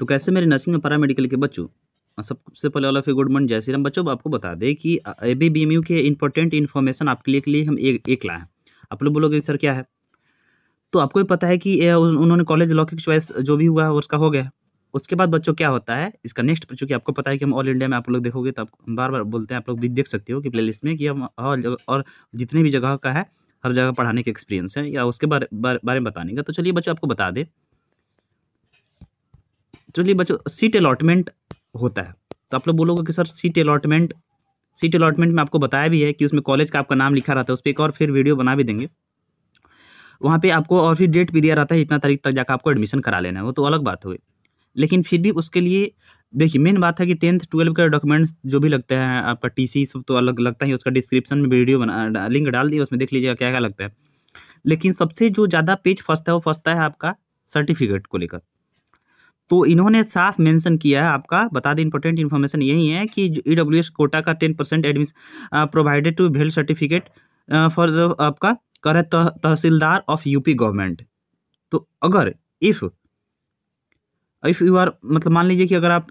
तो कैसे मेरे नर्सिंग और पैरामेडिकल के बच्चों हाँ, सबसे पहले all of a good morning जय श्री राम बच्चों आपको बता दें कि A B B M U के इंपॉर्टेंट इन्फॉर्मेशन आपके लिए के लिए हम एक, एक लाए हैं आप लोग बोलोगे सर क्या है तो आपको भी पता है कि उन्होंने कॉलेज की चॉइस जो भी हुआ है उसका हो गया उसके बाद बच्चों क्या होता है इसका नेक्स्ट चूँकि आपको पता है कि हम ऑल इंडिया में आप लोग देखोगे तो आप बार बार बोलते हैं आप लोग भी देख सकते हो कि प्ले लिस्ट में कि हम और, और जितने भी जगह का है हर जगह पढ़ाने का एक्सपीरियंस है या उसके बारे बारे में बताने का तो चलिए बच्चों आपको बता दें चलिए बच्चों सीट अलॉटमेंट होता है तो आप लोग बोलोगे कि sir seat allotment seat allotment में आपको बताया भी है कि उसमें कॉलेज का आपका नाम लिखा रहता है उस पर एक और फिर वीडियो बना भी देंगे वहाँ पे आपको और फिर डेट भी दिया रहता है इतना तारीख तक जाकर आपको एडमिशन करा लेना है वो तो अलग बात हुई लेकिन फिर भी उसके लिए देखिए मेन बात है कि टेंथ ट्वेल्व का डॉक्यूमेंट्स जो भी लगते हैं आपका टी सी सब तो अलग लगता ही उसका डिस्क्रिप्शन में वीडियो बना लिंक डाल दिए उसमें देख लीजिएगा क्या क्या लगता है लेकिन सबसे जो ज़्यादा पेज फंसता है वो फंसता है आपका सर्टिफिकेट को लेकर तो इन्होंने साफ मेंशन किया है आपका बता दें इंपॉर्टेंट इन्फॉर्मेशन यही है कि ई डब्ल्यू एस कोटा का ten percent admission provided to भेल सर्टिफिकेट फॉर द आपका कर है तहसीलदार ऑफ यूपी गवर्नमेंट तो अगर इफ़ इफ़ यू आर मतलब मान लीजिए कि अगर आप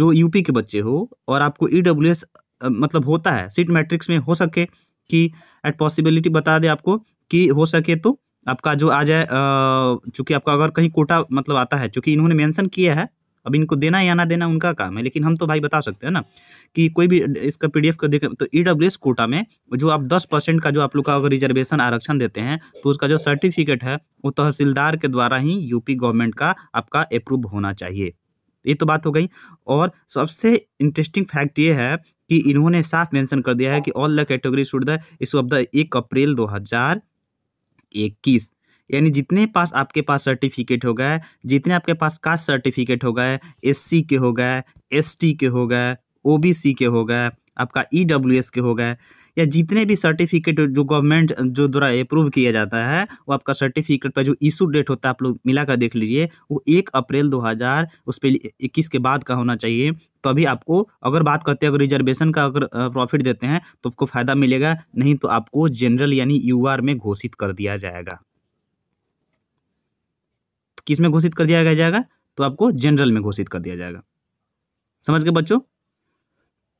जो यूपी के बच्चे हो और आपको ई डब्ल्यू एस मतलब होता है सीट मैट्रिक्स में हो सके कि एट पॉसिबिलिटी बता दे आपको कि हो सके तो आपका जो आ जाए चूंकि आपका अगर कहीं कोटा मतलब आता है चूंकि इन्होंने मेंशन किया है अब इनको देना या ना देना उनका काम है लेकिन हम तो भाई बता सकते हैं ना कि कोई भी इसका पीडीएफ को देखें तो ईडब्ल्यूएस e कोटा में जो आप दस परसेंट का जो आप लोग का अगर रिजर्वेशन आरक्षण देते हैं तो उसका जो सर्टिफिकेट है वो तहसीलदार के द्वारा ही यूपी गवर्नमेंट का आपका अप्रूव होना चाहिए ये तो बात हो गई और सबसे इंटरेस्टिंग फैक्ट ये है कि इन्होंने साफ मेंशन कर दिया है कि all the category should the is of the एक अप्रैल हजार इक्कीस यानी जितने पास आपके पास सर्टिफिकेट हो गए जितने आपके पास कास्ट सर्टिफिकेट हो गए एस के हो गए एस के हो गए ओबीसी के हो गए आपका ई e के हो गए या जितने भी सर्टिफिकेट जो गवर्नमेंट जो द्वारा अप्रूव किया जाता है वो आपका सर्टिफिकेट पर जो इशू डेट होता है आप लोग मिलाकर देख लीजिए वो एक अप्रैल 2000 उस पर इक्कीस के बाद का होना चाहिए तभी तो आपको अगर बात करते हैं अगर रिजर्वेशन का अगर प्रॉफिट देते हैं तो आपको फ़ायदा मिलेगा नहीं तो आपको जनरल यानी यू में घोषित कर दिया जाएगा तो किस में घोषित कर दिया जाएगा तो आपको जनरल में घोषित कर दिया जाएगा समझ गए बच्चों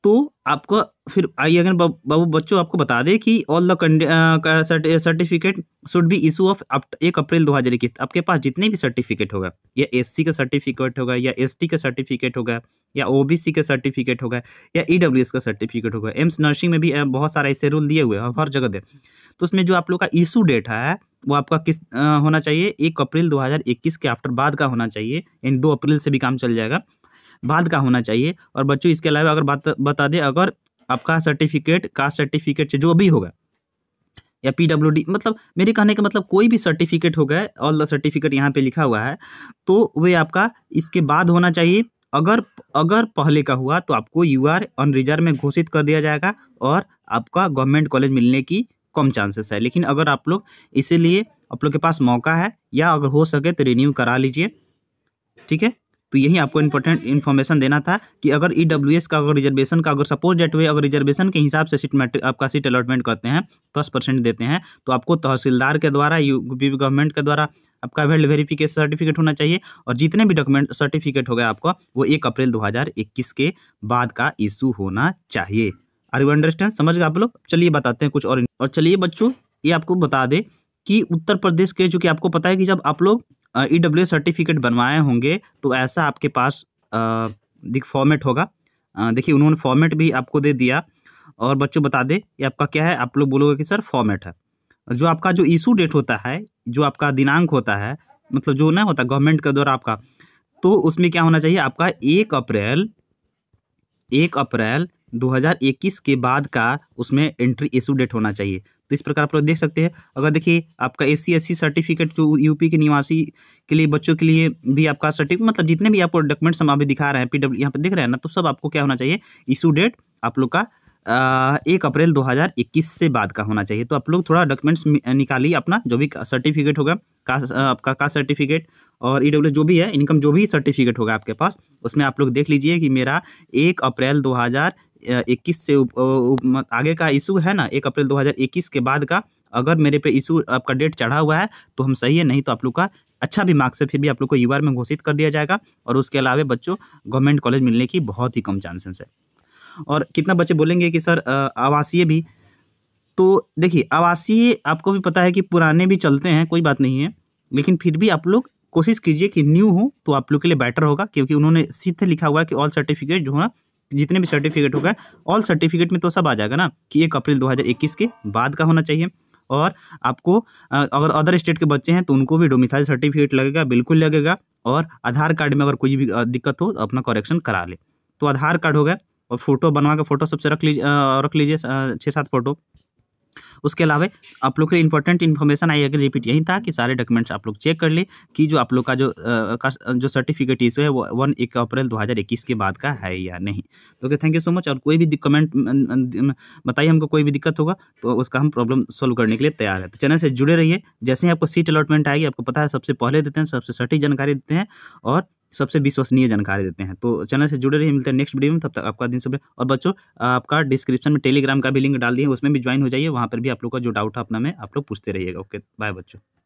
तो आपको फिर आई अगेन बाबू बच्चों आपको बता दें कि all the certificate should be issue of एक अप्रैल दो हज़ार इक्कीस आपके पास जितने भी सर्टिफिकेट होगा या सी का सर्टिफिकेट होगा या टी का सर्टिफिकेट होगा या सी का सर्टिफिकेट होगा या एस e का सर्टिफिकेट होगा एम्स नर्सिंग में भी बहुत सारे ऐसे रूल दिए हुए हैं हर जगह दे तो उसमें जो आप लोग का इशू डेट है वो आपका किस होना चाहिए एक अप्रैल इक्कीस के आफ्टर बाद का होना चाहिए यानी दो अप्रैल से भी काम चल जाएगा बाद का होना चाहिए और बच्चों इसके अलावा अगर बात बता दें अगर आपका सर्टिफिकेट कास्ट सर्टिफिकेट से जो भी होगा या पी डब्ल्यू डी मतलब मेरे कहने का मतलब कोई भी सर्टिफिकेट हो गया ऑल द सर्टिफिकेट यहाँ पे लिखा हुआ है तो वे आपका इसके बाद होना चाहिए अगर अगर पहले का हुआ तो आपको यू आर ऑन रिजर्व में घोषित कर दिया जाएगा और आपका गवर्नमेंट कॉलेज मिलने की कम चांसेस है लेकिन अगर आप लोग इसीलिए आप लोग के पास मौका है या अगर हो सके तो रिन्यू करा लीजिए ठीक है तो यही आपको इंपॉर्टेंट इन्फॉर्मेशन देना था कि अगर ई e का अगर रिजर्वेशन का अगर सपोज डेट हुए अगर रिजर्वेशन के हिसाब से सीट मैट्रिक आपका सीट अलॉटमेंट करते हैं दस परसेंट देते हैं तो आपको तहसीलदार के द्वारा यूपी गवर्नमेंट के द्वारा आपका वेल्ड वेरीफिकेशन सर्टिफिकेट होना चाहिए और जितने भी डॉक्यूमेंट सर्टिफिकेट हो गया आपका वो एक अप्रैल दो के बाद का इशू होना चाहिए आर यू अंडरस्टैंड समझ गए आप लोग चलिए बताते हैं कुछ और और चलिए बच्चों ये आपको बता दे कि उत्तर प्रदेश के जो कि आपको पता है कि जब आप लोग ई डब्ल्यू सर्टिफिकेट बनवाए होंगे तो ऐसा आपके पास दिख फॉर्मेट होगा देखिए उन्होंने फॉर्मेट भी आपको दे दिया और बच्चों बता दे ये आपका क्या है आप लोग बोलोगे कि सर फॉर्मेट है जो आपका जो इशू डेट होता है जो आपका दिनांक होता है मतलब जो ना होता गवर्नमेंट के द्वारा आपका तो उसमें क्या होना चाहिए आपका एक अप्रैल एक अप्रैल 2021 के बाद का उसमें एंट्री इशू डेट होना चाहिए तो इस प्रकार आप लोग देख सकते हैं अगर देखिए आपका एस सी सर्टिफिकेट जो यूपी के निवासी के लिए बच्चों के लिए भी आपका सर्टिफिकेट मतलब जितने भी आपको डॉक्यूमेंट्स हम अभी दिखा रहे हैं पी डब्ल्यू यहाँ पर देख रहे हैं ना तो सब आपको क्या होना चाहिए इशू डेट आप लोग का एक अप्रैल 2021 से बाद का होना चाहिए तो आप लोग थोड़ा डॉक्यूमेंट्स निकालिए अपना जो भी सर्टिफिकेट होगा का आपका का सर्टिफिकेट और ई e जो भी है इनकम जो भी सर्टिफिकेट होगा आपके पास उसमें आप लोग देख लीजिए कि मेरा एक अप्रैल इक्कीस से उप, उप, आगे का इशू है ना एक अप्रैल 2021 के बाद का अगर मेरे पे इशू आपका डेट चढ़ा हुआ है तो हम सही है नहीं तो आप लोग का अच्छा भी मार्क्स है फिर भी आप लोग को यू में घोषित कर दिया जाएगा और उसके अलावा बच्चों गवर्नमेंट कॉलेज मिलने की बहुत ही कम चांसेस है और कितना बच्चे बोलेंगे कि सर आवासीय भी तो देखिए आवासीय आपको भी पता है कि पुराने भी चलते हैं कोई बात नहीं है लेकिन फिर भी आप लोग कोशिश कीजिए कि न्यू हो तो आप लोग के लिए बेटर होगा क्योंकि उन्होंने सीधे लिखा हुआ है कि ऑल सर्टिफिकेट जो है जितने भी सर्टिफिकेट होगा ऑल सर्टिफिकेट में तो सब आ जाएगा ना कि एक अप्रैल 2021 के बाद का होना चाहिए और आपको अगर अदर स्टेट के बच्चे हैं तो उनको भी डोमिसाइल सर्टिफिकेट लगेगा बिल्कुल लगेगा और आधार कार्ड में अगर कोई भी दिक्कत हो तो अपना करेक्शन करा ले तो आधार कार्ड होगा और फोटो बनवा के फोटो सबसे रख लीजिए रख लीजिए छः सात फोटो उसके अलावा आप लोग के लिए इंपॉर्टेंट इन्फॉर्मेशन आई अगर रिपीट यही था कि सारे डॉक्यूमेंट्स आप लोग चेक कर ले कि जो आप लोग का जो आ, का जो सर्टिफिकेट इशू है वो वन एक अप्रैल दो हज़ार इक्कीस के बाद का है या नहीं तो थैंक यू सो मच और कोई भी कमेंट बताइए हमको कोई भी दिक्कत होगा तो उसका हम प्रॉब्लम सॉल्व करने के लिए तैयार है तो चैनल से जुड़े रहिए जैसे ही आपको सीट अलॉटमेंट आएगी आपको पता है सबसे पहले देते हैं सबसे सटीक जानकारी देते हैं और सबसे विश्वसनीय जानकारी देते हैं तो चैनल से जुड़े रहिए मिलते हैं नेक्स्ट वीडियो में तब तक आपका दिन सुबह और बच्चों आपका डिस्क्रिप्शन में टेलीग्राम का भी लिंक डाल दिए उसमें भी ज्वाइन हो जाइए वहाँ पर भी आप लोग का जो डाउट है अपना में आप लोग पूछते रहिएगा ओके बाय बच्चों